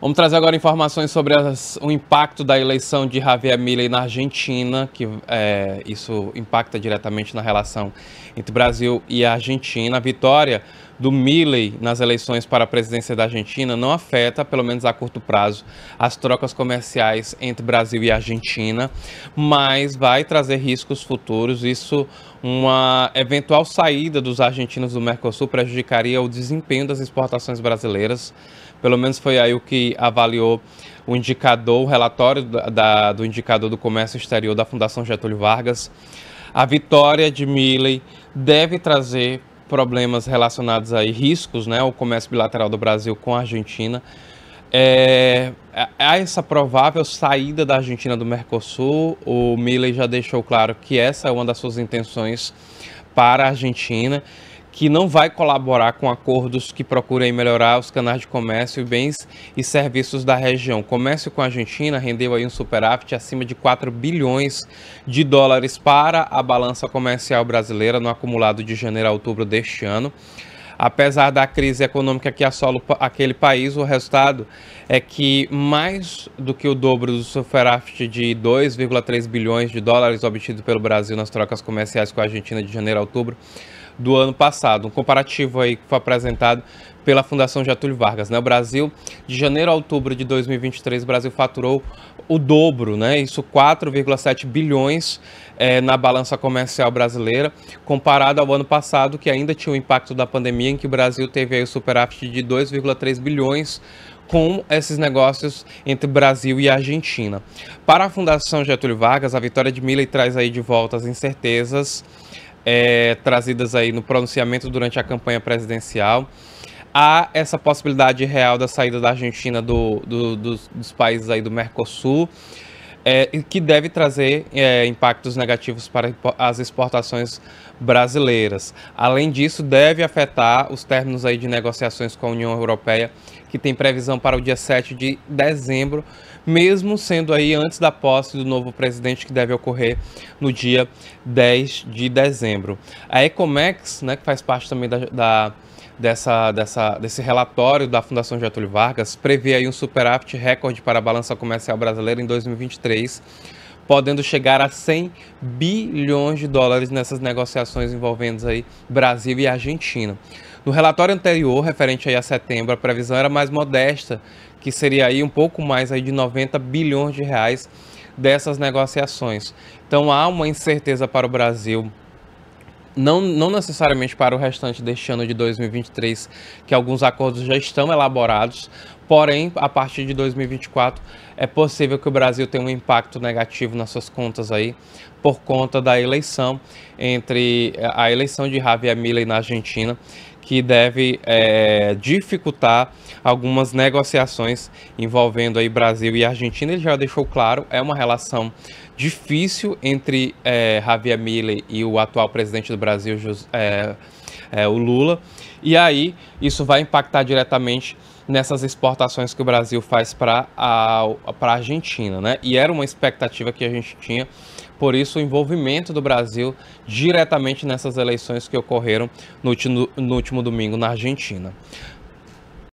Vamos trazer agora informações sobre as, o impacto da eleição de Javier Milley na Argentina, que é, isso impacta diretamente na relação entre Brasil e Argentina. A vitória do Milley nas eleições para a presidência da Argentina não afeta, pelo menos a curto prazo, as trocas comerciais entre Brasil e Argentina, mas vai trazer riscos futuros. Isso, uma eventual saída dos argentinos do Mercosul prejudicaria o desempenho das exportações brasileiras. Pelo menos foi aí o que avaliou o indicador, o relatório da, do indicador do comércio exterior da Fundação Getúlio Vargas. A vitória de Milley deve trazer problemas relacionados a riscos, né, o comércio bilateral do Brasil com a Argentina. É, é há essa provável saída da Argentina do Mercosul. O Milley já deixou claro que essa é uma das suas intenções para a Argentina que não vai colaborar com acordos que procurem melhorar os canais de comércio, bens e serviços da região. comércio com a Argentina rendeu aí um superávit acima de 4 bilhões de dólares para a balança comercial brasileira no acumulado de janeiro a outubro deste ano. Apesar da crise econômica que assola aquele país, o resultado é que mais do que o dobro do superávit de 2,3 bilhões de dólares obtido pelo Brasil nas trocas comerciais com a Argentina de janeiro a outubro, do ano passado. Um comparativo aí que foi apresentado pela Fundação Getúlio Vargas. Né? O Brasil, de janeiro a outubro de 2023, o Brasil faturou o dobro, né? isso 4,7 bilhões é, na balança comercial brasileira, comparado ao ano passado, que ainda tinha o impacto da pandemia, em que o Brasil teve aí o superávit de 2,3 bilhões com esses negócios entre Brasil e Argentina. Para a Fundação Getúlio Vargas, a vitória de Milley traz aí de volta as incertezas, é, trazidas aí no pronunciamento durante a campanha presidencial. Há essa possibilidade real da saída da Argentina do, do, dos, dos, países aí do Mercosul, é, que deve trazer é, impactos negativos para as exportações brasileiras. Além disso, deve afetar os términos aí de negociações com a União Europeia, que tem previsão para o dia 7 de dezembro, mesmo sendo aí antes da posse do novo presidente que deve ocorrer no dia 10 de dezembro. A Ecomex, né, que faz parte também da, da dessa, dessa, desse relatório da Fundação Getúlio Vargas prevê aí um superávit recorde para a balança comercial brasileira em 2023, podendo chegar a 100 bilhões de dólares nessas negociações envolvendo aí Brasil e Argentina. No relatório anterior, referente aí a setembro, a previsão era mais modesta, que seria aí um pouco mais aí de 90 bilhões de reais dessas negociações. Então há uma incerteza para o Brasil não, não, necessariamente para o restante deste ano de 2023, que alguns acordos já estão elaborados, Porém, a partir de 2024, é possível que o Brasil tenha um impacto negativo nas suas contas aí, por conta da eleição entre eh, a eleição de Javier Milei na Argentina, que deve é, dificultar algumas negociações envolvendo aí Brasil e Argentina. Ele já deixou claro, é uma relação difícil entre é, Javier Milei e o atual presidente do Brasil, José, é, o Lula. E aí, isso vai impactar diretamente nessas exportações que o Brasil faz para a, pra Argentina, né? E era uma expectativa que a gente tinha, por isso o envolvimento do Brasil diretamente nessas eleições que ocorreram no último, no último domingo na Argentina.